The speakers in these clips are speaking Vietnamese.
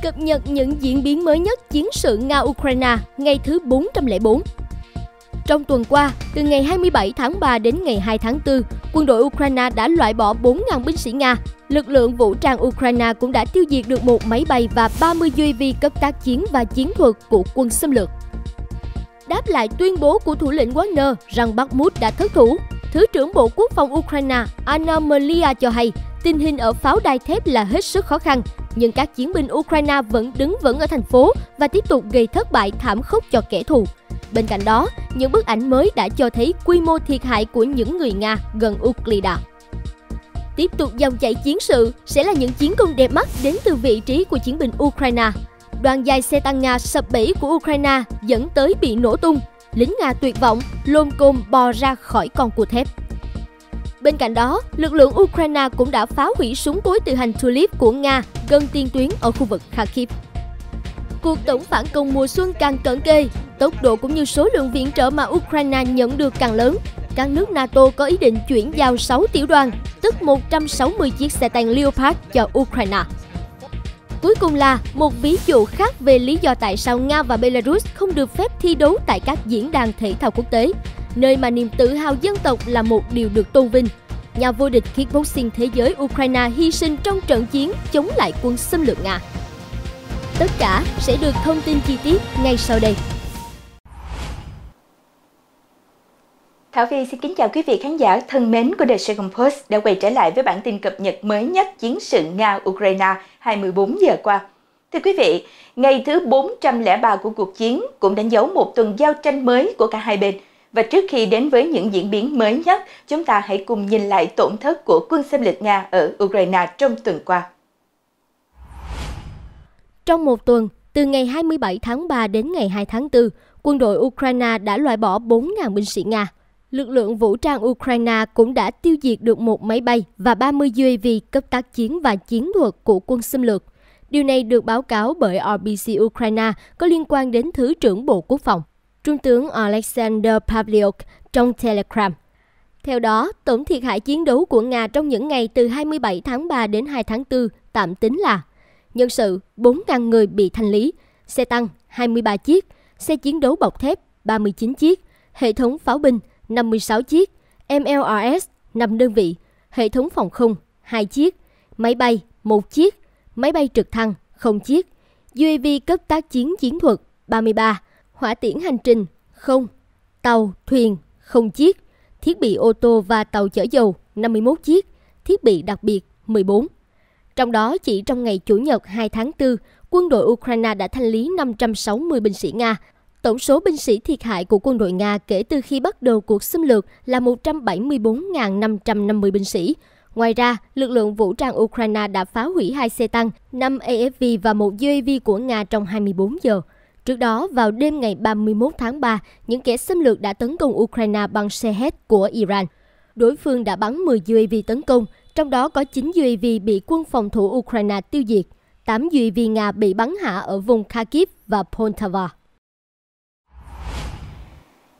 cập nhật những diễn biến mới nhất chiến sự Nga-Ukraine ngày thứ 404. Trong tuần qua, từ ngày 27 tháng 3 đến ngày 2 tháng 4, quân đội Ukraine đã loại bỏ 4.000 binh sĩ Nga. Lực lượng vũ trang Ukraine cũng đã tiêu diệt được một máy bay và 30 UAV cấp tác chiến và chiến thuật của quân xâm lược. Đáp lại tuyên bố của thủ lĩnh Wagner rằng Bakhmut đã thất thủ, Thứ trưởng Bộ Quốc phòng Ukraine Anna Melia cho hay tình hình ở pháo đài thép là hết sức khó khăn nhưng các chiến binh Ukraine vẫn đứng vững ở thành phố và tiếp tục gây thất bại thảm khốc cho kẻ thù. Bên cạnh đó, những bức ảnh mới đã cho thấy quy mô thiệt hại của những người Nga gần Ukraine. Tiếp tục dòng chảy chiến sự sẽ là những chiến công đẹp mắt đến từ vị trí của chiến binh Ukraine. Đoàn dài xe tăng Nga sập bẫy của Ukraine dẫn tới bị nổ tung. Lính Nga tuyệt vọng, lôm côm bò ra khỏi con cua thép. Bên cạnh đó, lực lượng Ukraine cũng đã phá hủy súng cối tự hành Tulip của Nga gần tiền tuyến ở khu vực Kharkiv. Cuộc tổng phản công mùa xuân càng cận kề, tốc độ cũng như số lượng viện trợ mà Ukraine nhận được càng lớn. Các nước NATO có ý định chuyển giao 6 tiểu đoàn, tức 160 chiếc xe tăng Leopard cho Ukraine. Cuối cùng là một ví dụ khác về lý do tại sao Nga và Belarus không được phép thi đấu tại các diễn đàn thể thao quốc tế nơi mà niềm tự hào dân tộc là một điều được tôn vinh. Nhà vô địch kickboxing thế giới Ukraine hy sinh trong trận chiến chống lại quân xâm lược Nga. Tất cả sẽ được thông tin chi tiết ngay sau đây. Thảo Vy xin kính chào quý vị khán giả thân mến của The Second Post đã quay trở lại với bản tin cập nhật mới nhất chiến sự Nga-Ukraine 24 giờ qua. Thưa quý vị, ngày thứ 403 của cuộc chiến cũng đánh dấu một tuần giao tranh mới của cả hai bên – và trước khi đến với những diễn biến mới nhất, chúng ta hãy cùng nhìn lại tổn thất của quân xâm lược Nga ở Ukraine trong tuần qua. Trong một tuần, từ ngày 27 tháng 3 đến ngày 2 tháng 4, quân đội Ukraine đã loại bỏ 4.000 binh sĩ Nga. Lực lượng vũ trang Ukraine cũng đã tiêu diệt được một máy bay và 30 UAV cấp tác chiến và chiến thuật của quân xâm lược. Điều này được báo cáo bởi RBC Ukraine có liên quan đến Thứ trưởng Bộ Quốc phòng. Trung tướng Alexander Pavlyuk trong Telegram. Theo đó, tổng thiệt hại chiến đấu của Nga trong những ngày từ 27 tháng 3 đến 2 tháng 4 tạm tính là nhân sự 4.000 người bị thanh lý, xe tăng 23 chiếc, xe chiến đấu bọc thép 39 chiếc, hệ thống pháo binh 56 chiếc, MLRS 5 đơn vị, hệ thống phòng không 2 chiếc, máy bay 1 chiếc, máy bay trực thăng 0 chiếc, UAV e cấp tác chiến chiến thuật 33, hỏa tiễn hành trình, không, tàu, thuyền, không chiếc, thiết bị ô tô và tàu chở dầu 51 chiếc, thiết bị đặc biệt 14. Trong đó, chỉ trong ngày Chủ nhật 2 tháng 4, quân đội Ukraine đã thanh lý 560 binh sĩ Nga. Tổng số binh sĩ thiệt hại của quân đội Nga kể từ khi bắt đầu cuộc xâm lược là 174.550 binh sĩ. Ngoài ra, lực lượng vũ trang Ukraine đã phá hủy hai xe tăng, 5 AFV và một UAV của Nga trong 24 giờ. Trước đó, vào đêm ngày 31 tháng 3, những kẻ xâm lược đã tấn công Ukraine bằng xe hét của Iran. Đối phương đã bắn 10 UAV tấn công, trong đó có 9 UAV bị quân phòng thủ Ukraine tiêu diệt, 8 UAV Nga bị bắn hạ ở vùng Kharkiv và Poltava.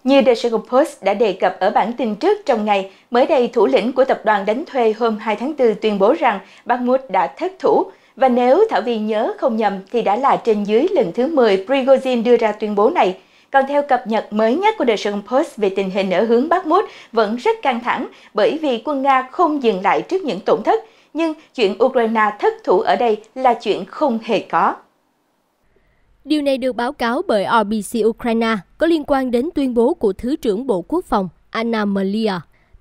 Như The Chicago Post đã đề cập ở bản tin trước trong ngày, mới đây thủ lĩnh của tập đoàn đánh thuê hôm 2 tháng 4 tuyên bố rằng Bakhmut đã thất thủ và nếu Thảo Viên nhớ không nhầm thì đã là trên dưới lần thứ 10 Prigozhin đưa ra tuyên bố này. Còn theo cập nhật mới nhất của The Sun Post về tình hình ở hướng Bắc Mút vẫn rất căng thẳng bởi vì quân Nga không dừng lại trước những tổn thất. Nhưng chuyện Ukraine thất thủ ở đây là chuyện không hề có. Điều này được báo cáo bởi RBC Ukraine có liên quan đến tuyên bố của Thứ trưởng Bộ Quốc phòng Anna Malia.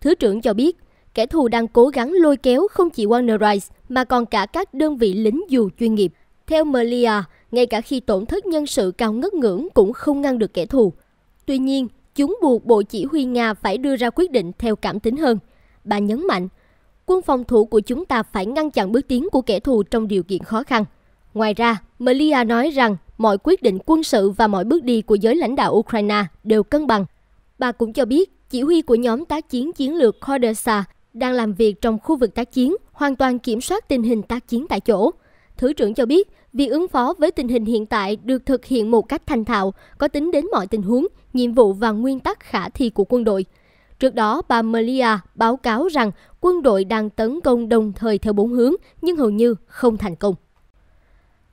Thứ trưởng cho biết, kẻ thù đang cố gắng lôi kéo không chỉ Wagner Rice mà còn cả các đơn vị lính dù chuyên nghiệp. Theo Melia, ngay cả khi tổn thất nhân sự cao ngất ngưỡng cũng không ngăn được kẻ thù. Tuy nhiên, chúng buộc Bộ Chỉ huy Nga phải đưa ra quyết định theo cảm tính hơn. Bà nhấn mạnh, quân phòng thủ của chúng ta phải ngăn chặn bước tiến của kẻ thù trong điều kiện khó khăn. Ngoài ra, Melia nói rằng mọi quyết định quân sự và mọi bước đi của giới lãnh đạo Ukraine đều cân bằng. Bà cũng cho biết, chỉ huy của nhóm tác chiến chiến lược Cordosa đang làm việc trong khu vực tác chiến hoàn toàn kiểm soát tình hình tác chiến tại chỗ. Thứ trưởng cho biết, việc ứng phó với tình hình hiện tại được thực hiện một cách thành thạo, có tính đến mọi tình huống, nhiệm vụ và nguyên tắc khả thi của quân đội. Trước đó, bà Melia báo cáo rằng quân đội đang tấn công đồng thời theo bốn hướng, nhưng hầu như không thành công.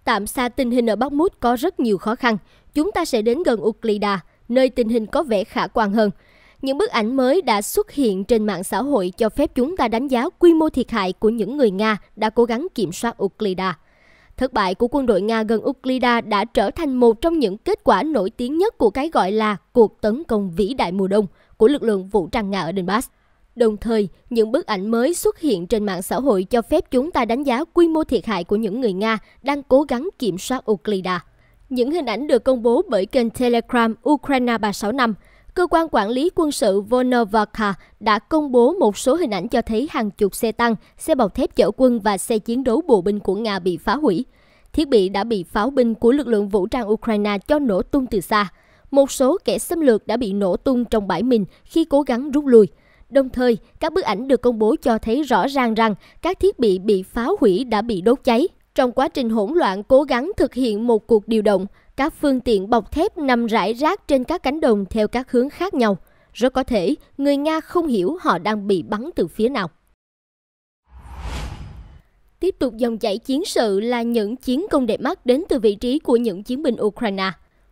Tạm xa tình hình ở Bắc Mút có rất nhiều khó khăn. Chúng ta sẽ đến gần Uklida, nơi tình hình có vẻ khả quan hơn – những bức ảnh mới đã xuất hiện trên mạng xã hội cho phép chúng ta đánh giá quy mô thiệt hại của những người Nga đã cố gắng kiểm soát Ukraine. Thất bại của quân đội Nga gần Ukraine đã trở thành một trong những kết quả nổi tiếng nhất của cái gọi là cuộc tấn công vĩ đại mùa đông của lực lượng vũ trang Nga ở Donbass. Đồng thời, những bức ảnh mới xuất hiện trên mạng xã hội cho phép chúng ta đánh giá quy mô thiệt hại của những người Nga đang cố gắng kiểm soát Ukraine. Những hình ảnh được công bố bởi kênh Telegram Ukraine 365 cơ quan quản lý quân sự Volnovakha đã công bố một số hình ảnh cho thấy hàng chục xe tăng, xe bọc thép chở quân và xe chiến đấu bộ binh của Nga bị phá hủy. Thiết bị đã bị pháo binh của lực lượng vũ trang Ukraine cho nổ tung từ xa. Một số kẻ xâm lược đã bị nổ tung trong bãi mình khi cố gắng rút lui. Đồng thời, các bức ảnh được công bố cho thấy rõ ràng rằng các thiết bị bị phá hủy đã bị đốt cháy. Trong quá trình hỗn loạn cố gắng thực hiện một cuộc điều động, các phương tiện bọc thép nằm rải rác trên các cánh đồng theo các hướng khác nhau. Rất có thể người Nga không hiểu họ đang bị bắn từ phía nào. Tiếp tục dòng chảy chiến sự là những chiến công đẹp mắt đến từ vị trí của những chiến binh Ukraine.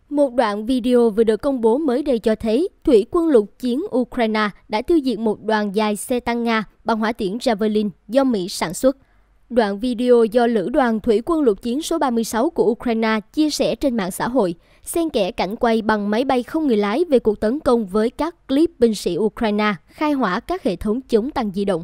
Một đoạn video vừa được công bố mới đây cho thấy thủy quân lục chiến Ukraine đã tiêu diệt một đoàn dài xe tăng Nga bằng hỏa tiễn Javelin do Mỹ sản xuất. Đoạn video do Lữ đoàn Thủy quân lục chiến số 36 của Ukraine chia sẻ trên mạng xã hội, xen kẽ cảnh quay bằng máy bay không người lái về cuộc tấn công với các clip binh sĩ Ukraine khai hỏa các hệ thống chống tăng di động.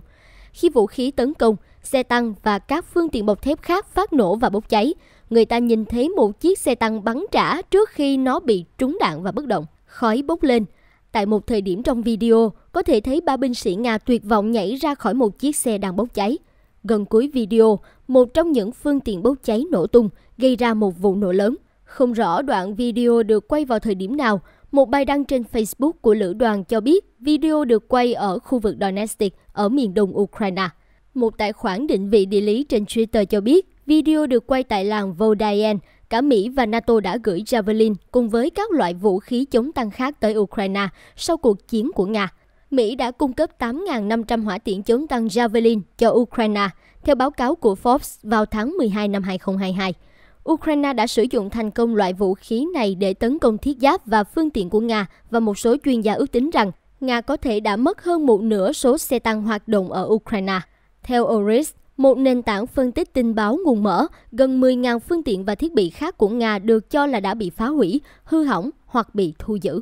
Khi vũ khí tấn công, xe tăng và các phương tiện bọc thép khác phát nổ và bốc cháy, người ta nhìn thấy một chiếc xe tăng bắn trả trước khi nó bị trúng đạn và bất động. Khói bốc lên. Tại một thời điểm trong video, có thể thấy ba binh sĩ Nga tuyệt vọng nhảy ra khỏi một chiếc xe đang bốc cháy. Gần cuối video, một trong những phương tiện bốc cháy nổ tung gây ra một vụ nổ lớn. Không rõ đoạn video được quay vào thời điểm nào, một bài đăng trên Facebook của lữ đoàn cho biết video được quay ở khu vực Donetsk ở miền đông Ukraine. Một tài khoản định vị địa lý trên Twitter cho biết video được quay tại làng Vodayen. Cả Mỹ và NATO đã gửi Javelin cùng với các loại vũ khí chống tăng khác tới Ukraine sau cuộc chiến của Nga. Mỹ đã cung cấp 8.500 hỏa tiễn chống tăng Javelin cho Ukraine, theo báo cáo của Forbes vào tháng 12 năm 2022. Ukraine đã sử dụng thành công loại vũ khí này để tấn công thiết giáp và phương tiện của Nga và một số chuyên gia ước tính rằng Nga có thể đã mất hơn một nửa số xe tăng hoạt động ở Ukraine. Theo Oris, một nền tảng phân tích tin báo nguồn mở, gần 10.000 phương tiện và thiết bị khác của Nga được cho là đã bị phá hủy, hư hỏng hoặc bị thu giữ.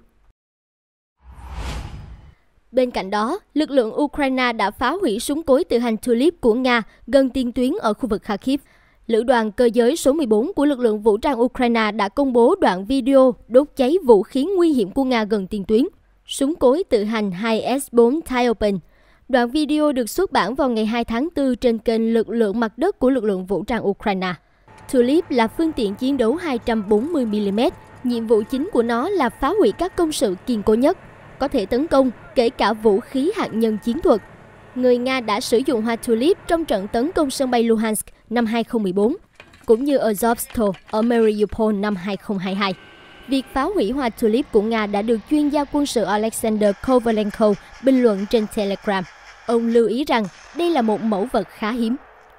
Bên cạnh đó, lực lượng Ukraine đã phá hủy súng cối tự hành Tulip của Nga gần tiền tuyến ở khu vực Kharkiv. Lữ đoàn cơ giới số 14 của lực lượng vũ trang Ukraine đã công bố đoạn video đốt cháy vũ khí nguy hiểm của Nga gần tiền tuyến, súng cối tự hành 2S4 tyopin Đoạn video được xuất bản vào ngày 2 tháng 4 trên kênh lực lượng mặt đất của lực lượng vũ trang Ukraine. Tulip là phương tiện chiến đấu 240mm. Nhiệm vụ chính của nó là phá hủy các công sự kiên cố nhất có thể tấn công, kể cả vũ khí hạt nhân chiến thuật. Người Nga đã sử dụng hoa tulip trong trận tấn công sân bay Luhansk năm 2014, cũng như Azovstal ở Mariupol năm 2022. Việc phá hủy hoa tulip của Nga đã được chuyên gia quân sự Alexander Kovalenko bình luận trên Telegram. Ông lưu ý rằng đây là một mẫu vật khá hiếm.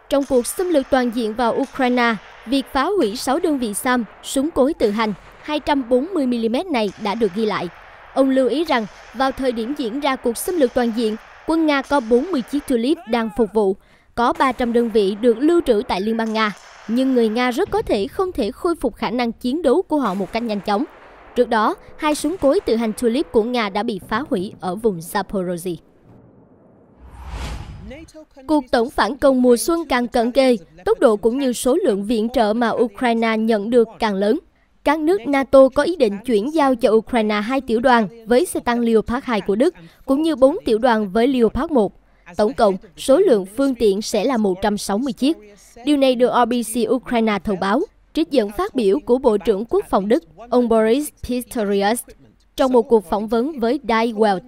Trong cuộc xâm lược toàn diện vào Ukraine, việc phá hủy 6 đơn vị SAM, súng cối tự hành 240mm này đã được ghi lại. Ông lưu ý rằng, vào thời điểm diễn ra cuộc xâm lược toàn diện, quân Nga có 40 chiếc Tulip đang phục vụ, có 300 đơn vị được lưu trữ tại Liên bang Nga, nhưng người Nga rất có thể không thể khôi phục khả năng chiến đấu của họ một cách nhanh chóng. Trước đó, hai súng cối tự hành Tulip của Nga đã bị phá hủy ở vùng Zaporozhye. Cuộc tổng phản công mùa xuân càng cận kề, tốc độ cũng như số lượng viện trợ mà Ukraine nhận được càng lớn. Các nước NATO có ý định chuyển giao cho Ukraine hai tiểu đoàn với xe tăng Leopard 2 của Đức, cũng như 4 tiểu đoàn với Leopard 1. Tổng cộng, số lượng phương tiện sẽ là 160 chiếc. Điều này được RBC Ukraine thông báo, trích dẫn phát biểu của Bộ trưởng Quốc phòng Đức, ông Boris Pistorius, trong một cuộc phỏng vấn với Die Welt.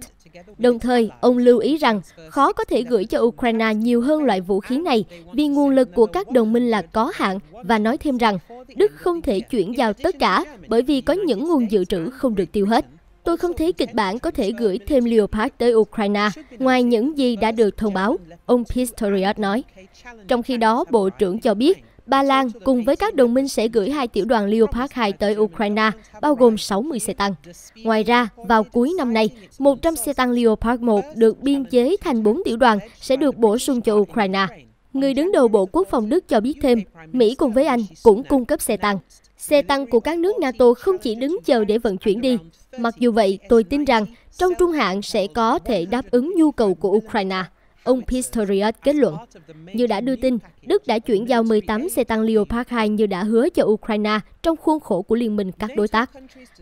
Đồng thời, ông lưu ý rằng khó có thể gửi cho Ukraine nhiều hơn loại vũ khí này vì nguồn lực của các đồng minh là có hạn và nói thêm rằng Đức không thể chuyển giao tất cả bởi vì có những nguồn dự trữ không được tiêu hết. Tôi không thấy kịch bản có thể gửi thêm Leopard tới Ukraine, ngoài những gì đã được thông báo, ông Pistorius nói. Trong khi đó, Bộ trưởng cho biết Ba Lan cùng với các đồng minh sẽ gửi hai tiểu đoàn Leopard 2 tới Ukraine, bao gồm 60 xe tăng. Ngoài ra, vào cuối năm nay, 100 xe tăng Leopard 1 được biên chế thành 4 tiểu đoàn sẽ được bổ sung cho Ukraine. Người đứng đầu Bộ Quốc phòng Đức cho biết thêm, Mỹ cùng với Anh cũng cung cấp xe tăng. Xe tăng của các nước NATO không chỉ đứng chờ để vận chuyển đi. Mặc dù vậy, tôi tin rằng trong trung hạn sẽ có thể đáp ứng nhu cầu của Ukraine. Ông Pistorius kết luận, như đã đưa tin, Đức đã chuyển giao 18 xe tăng Leopard 2 như đã hứa cho Ukraine trong khuôn khổ của liên minh các đối tác.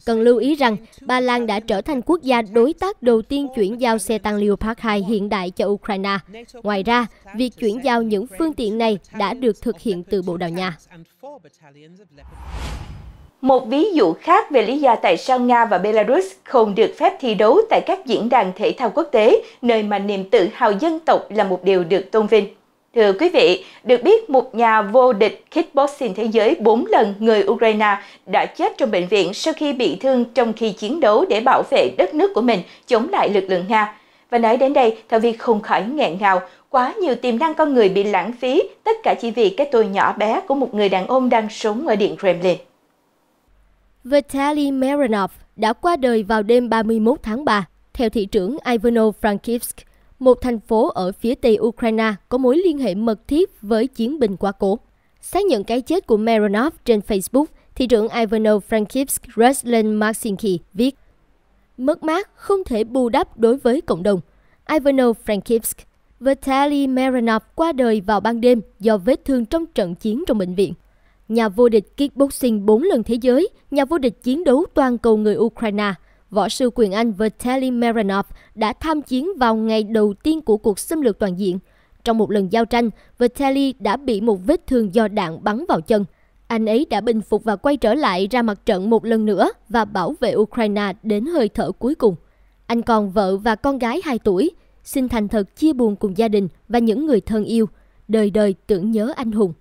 Cần lưu ý rằng, Ba Lan đã trở thành quốc gia đối tác đầu tiên chuyển giao xe tăng Leopard 2 hiện đại cho Ukraine. Ngoài ra, việc chuyển giao những phương tiện này đã được thực hiện từ Bộ Đào Nha. Một ví dụ khác về lý do tại sao Nga và Belarus không được phép thi đấu tại các diễn đàn thể thao quốc tế, nơi mà niềm tự hào dân tộc là một điều được tôn vinh. Thưa quý vị, được biết một nhà vô địch kickboxing thế giới 4 lần người Ukraine đã chết trong bệnh viện sau khi bị thương trong khi chiến đấu để bảo vệ đất nước của mình chống lại lực lượng Nga. Và nói đến đây, Thảo Vi không khỏi nghẹn ngào, quá nhiều tiềm năng con người bị lãng phí, tất cả chỉ vì cái tôi nhỏ bé của một người đàn ông đang sống ở Điện Kremlin. Vitaly Mironov đã qua đời vào đêm 31 tháng 3, theo thị trưởng Ivano-Frankivsk, một thành phố ở phía tây Ukraine có mối liên hệ mật thiết với chiến binh quá cố. Xác nhận cái chết của Mironov trên Facebook, thị trưởng Ivano-Frankivsk Ruslan Marcinki viết Mất mát không thể bù đắp đối với cộng đồng. Ivano-Frankivsk Vitaly Mironov qua đời vào ban đêm do vết thương trong trận chiến trong bệnh viện nhà vô địch kickboxing 4 lần thế giới, nhà vô địch chiến đấu toàn cầu người Ukraine, võ sư quyền Anh Vitaly Meranov đã tham chiến vào ngày đầu tiên của cuộc xâm lược toàn diện. Trong một lần giao tranh, Vitaly đã bị một vết thương do đạn bắn vào chân. Anh ấy đã bình phục và quay trở lại ra mặt trận một lần nữa và bảo vệ Ukraine đến hơi thở cuối cùng. Anh còn vợ và con gái 2 tuổi, xin thành thật chia buồn cùng gia đình và những người thân yêu, đời đời tưởng nhớ anh hùng.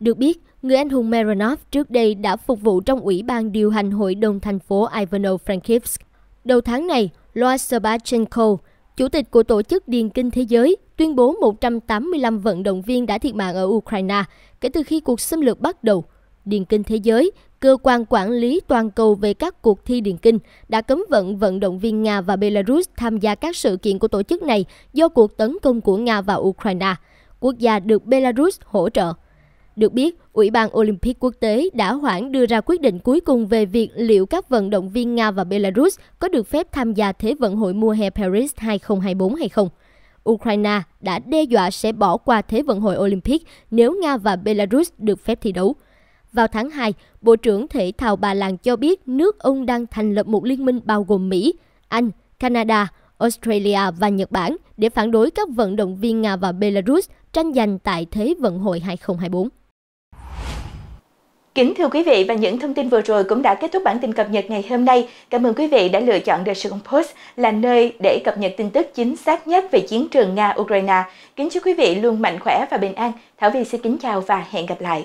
Được biết, Người anh hùng Maranov trước đây đã phục vụ trong Ủy ban điều hành hội đồng thành phố Ivano-Frankivsk. Đầu tháng này, Loa Sabachenko, chủ tịch của Tổ chức Điền Kinh Thế Giới, tuyên bố 185 vận động viên đã thiệt mạng ở Ukraine kể từ khi cuộc xâm lược bắt đầu. Điền Kinh Thế Giới, cơ quan quản lý toàn cầu về các cuộc thi điền kinh, đã cấm vận vận động viên Nga và Belarus tham gia các sự kiện của tổ chức này do cuộc tấn công của Nga vào Ukraine, quốc gia được Belarus hỗ trợ. Được biết, Ủy ban Olympic quốc tế đã hoãn đưa ra quyết định cuối cùng về việc liệu các vận động viên Nga và Belarus có được phép tham gia Thế vận hội mùa hè Paris 2024 hay không. Ukraine đã đe dọa sẽ bỏ qua Thế vận hội Olympic nếu Nga và Belarus được phép thi đấu. Vào tháng 2, Bộ trưởng Thể thao bà Lan cho biết nước ông đang thành lập một liên minh bao gồm Mỹ, Anh, Canada, Australia và Nhật Bản để phản đối các vận động viên Nga và Belarus tranh giành tại Thế vận hội 2024. Kính thưa quý vị và những thông tin vừa rồi cũng đã kết thúc bản tin cập nhật ngày hôm nay. Cảm ơn quý vị đã lựa chọn The Saigon Post là nơi để cập nhật tin tức chính xác nhất về chiến trường Nga-Ukraine. Kính chúc quý vị luôn mạnh khỏe và bình an. Thảo Vi xin kính chào và hẹn gặp lại.